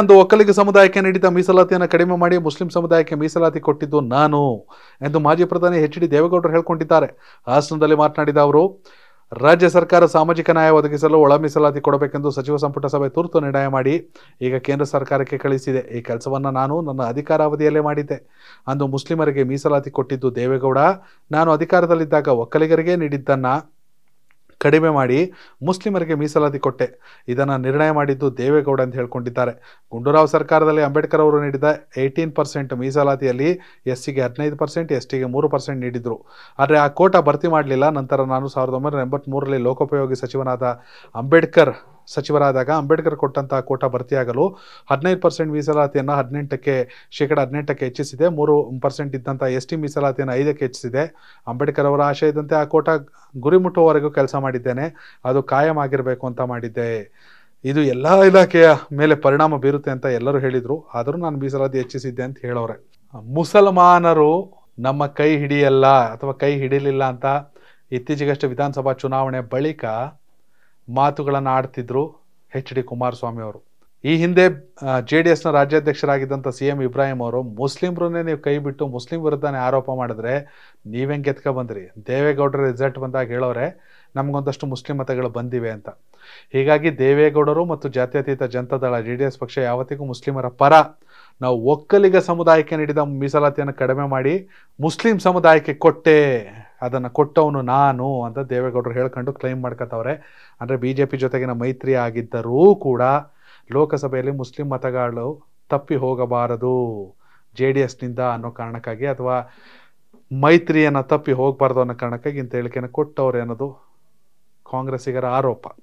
ಅಂದು ಒಕ್ಕಲಿಗ ಸಮುದಾಯಕ್ಕೆ ನೀಡಿದ ಮೀಸಲಾತಿಯನ್ನು ಕಡಿಮೆ ಮಾಡಿ ಮುಸ್ಲಿಂ ಸಮುದಾಯಕ್ಕೆ ಮೀಸಲಾತಿ ಕೊಟ್ಟಿದ್ದು ನಾನು ಎಂದು ಮಾಜಿ ಪ್ರಧಾನಿ ಎಚ್ ಡಿ ದೇವೇಗೌಡರು ಹೇಳಿಕೊಂಡಿದ್ದಾರೆ ಹಾಸನದಲ್ಲಿ ಮಾತನಾಡಿದ ಅವರು ರಾಜ್ಯ ಸರ್ಕಾರ ಸಾಮಾಜಿಕ ನ್ಯಾಯ ಒದಗಿಸಲು ಒಳ ಮೀಸಲಾತಿ ಕೊಡಬೇಕೆಂದು ಸಚಿವ ಸಂಪುಟ ಸಭೆ ತುರ್ತು ನಿರ್ಣಯ ಮಾಡಿ ಈಗ ಕೇಂದ್ರ ಸರ್ಕಾರಕ್ಕೆ ಕಳಿಸಿದೆ ಈ ಕೆಲಸವನ್ನು ನಾನು ನನ್ನ ಅಧಿಕಾರಾವಧಿಯಲ್ಲೇ ಮಾಡಿದ್ದೆ ಅಂದು ಮುಸ್ಲಿಮರಿಗೆ ಮೀಸಲಾತಿ ಕೊಟ್ಟಿದ್ದು ದೇವೇಗೌಡ ನಾನು ಅಧಿಕಾರದಲ್ಲಿದ್ದಾಗ ಒಕ್ಕಲಿಗರಿಗೆ ನೀಡಿದ್ದನ್ನು ಕಡಿಮೆ ಮಾಡಿ ಮುಸ್ಲಿಮರಿಗೆ ಮೀಸಲಾತಿ ಕೊಟ್ಟೆ ಇದನ್ನು ನಿರ್ಣಯ ಮಾಡಿದ್ದು ದೇವೇಗೌಡ ಅಂತ ಹೇಳ್ಕೊಂಡಿದ್ದಾರೆ ಗುಂಡೂರಾವ್ ಸರ್ಕಾರದಲ್ಲಿ ಅಂಬೇಡ್ಕರ್ ಅವರು ನೀಡಿದ ಏಯ್ಟೀನ್ ಪರ್ಸೆಂಟ್ ಮೀಸಲಾತಿಯಲ್ಲಿ ಎಸ್ ಸಿಗೆ ಹದಿನೈದು ಪರ್ಸೆಂಟ್ ಎಸ್ ಟಿಗೆ ಮೂರು ಪರ್ಸೆಂಟ್ ನೀಡಿದರು ಆದರೆ ಆ ಕೋಟ ಭರ್ತಿ ಮಾಡಲಿಲ್ಲ ನಂತರ ನಾನು ಸಾವಿರದ ಒಂಬೈನೂರ ಎಂಬತ್ತ್ಮೂರರಲ್ಲಿ ಲೋಕೋಪಯೋಗಿ ಸಚಿವನಾದ ಅಂಬೇಡ್ಕರ್ ಸಚಿವರಾದಾಗ ಅಂಬೇಡ್ಕರ್ ಕೊಟ್ಟಂತಹ ಕೋಟ ಭರ್ತಿಯಾಗಲು ಹದಿನೈದು ಪರ್ಸೆಂಟ್ ಮೀಸಲಾತಿಯನ್ನು ಹದಿನೆಂಟಕ್ಕೆ ಶೇಕಡ ಹದಿನೆಂಟಕ್ಕೆ ಹೆಚ್ಚಿಸಿದೆ ಮೂರು ಪರ್ಸೆಂಟ್ ಇದ್ದಂಥ ಎಸ್ ಟಿ ಮೀಸಲಾತಿಯನ್ನು ಐದಕ್ಕೆ ಹೆಚ್ಚಿಸಿದೆ ಅಂಬೇಡ್ಕರ್ ಅವರ ಆಶಯದಂತೆ ಆ ಕೋಟ ಗುರಿ ಮುಟ್ಟುವವರೆಗೂ ಕೆಲಸ ಮಾಡಿದ್ದೇನೆ ಅದು ಕಾಯಂ ಆಗಿರಬೇಕು ಅಂತ ಮಾಡಿದ್ದೆ ಇದು ಎಲ್ಲ ಇಲಾಖೆಯ ಮೇಲೆ ಪರಿಣಾಮ ಬೀರುತ್ತೆ ಅಂತ ಎಲ್ಲರೂ ಹೇಳಿದರು ಆದರೂ ನಾನು ಮೀಸಲಾತಿ ಹೆಚ್ಚಿಸಿದ್ದೆ ಅಂತ ಹೇಳೋರೆ ಮುಸಲ್ಮಾನರು ನಮ್ಮ ಕೈ ಹಿಡಿಯಲ್ಲ ಅಥವಾ ಕೈ ಹಿಡಿಯಲಿಲ್ಲ ಅಂತ ಇತ್ತೀಚೆಗಷ್ಟೇ ವಿಧಾನಸಭಾ ಚುನಾವಣೆ ಬಳಿಕ ಮಾತುಗಳನ್ನು ಆಡ್ತಿದ್ರು ಎಚ್ ಡಿ ಕುಮಾರಸ್ವಾಮಿ ಅವರು ಈ ಹಿಂದೆ ಜೆ ಡಿ ಎಸ್ನ ರಾಜ್ಯಾಧ್ಯಕ್ಷರಾಗಿದ್ದಂಥ ಸಿ ಎಂ ಇಬ್ರಾಹಿಂ ಅವರು ಮುಸ್ಲಿಮ್ರನ್ನೇ ನೀವು ಕೈ ಬಿಟ್ಟು ಮುಸ್ಲಿಂ ವಿರುದ್ಧನೇ ಆರೋಪ ಮಾಡಿದ್ರೆ ನೀವೆಂಗೆ ಗೆತ್ಕೊ ಬಂದ್ರಿ ದೇವೇಗೌಡರ ರಿಸಲ್ಟ್ ಬಂದಾಗ ಹೇಳೋರೆ ನಮಗೊಂದಷ್ಟು ಮುಸ್ಲಿಂ ಮತಗಳು ಬಂದಿವೆ ಅಂತ ಹೀಗಾಗಿ ದೇವೇಗೌಡರು ಮತ್ತು ಜಾತ್ಯತೀತ ಜನತಾದಳ ಜೆ ಡಿ ಎಸ್ ಪಕ್ಷ ಯಾವತ್ತಿಗೂ ಮುಸ್ಲಿಮರ ಪರ ನಾವು ಒಕ್ಕಲಿಗ ಸಮುದಾಯಕ್ಕೆ ನೀಡಿದ ಮೀಸಲಾತಿಯನ್ನು ಕಡಿಮೆ ಮಾಡಿ ಮುಸ್ಲಿಂ ಸಮುದಾಯಕ್ಕೆ ಕೊಟ್ಟೆ ಅದನ್ನು ಕೊಟ್ಟವನು ನಾನು ಅಂತ ದೇವೇಗೌಡರು ಹೇಳ್ಕೊಂಡು ಕ್ಲೈಮ್ ಮಾಡ್ಕೊತವ್ರೆ ಅಂದರೆ ಬಿ ಜೆ ಪಿ ಜೊತೆಗಿನ ಮೈತ್ರಿ ಆಗಿದ್ದರೂ ಕೂಡ ಲೋಕಸಭೆಯಲ್ಲಿ ಮುಸ್ಲಿಂ ಮತಗಳು ತಪ್ಪಿ ಹೋಗಬಾರದು ಜೆ ಡಿ ಎಸ್ನಿಂದ ಅನ್ನೋ ಕಾರಣಕ್ಕಾಗಿ ಅಥವಾ ಮೈತ್ರಿಯನ್ನು ತಪ್ಪಿ ಹೋಗಬಾರ್ದು ಅನ್ನೋ ಕಾರಣಕ್ಕಾಗಿ ಇಂಥ ಹೇಳಿಕೆಯನ್ನು ಕೊಟ್ಟವ್ರೆ ಅನ್ನೋದು ಕಾಂಗ್ರೆಸ್ಸಿಗರ ಆರೋಪ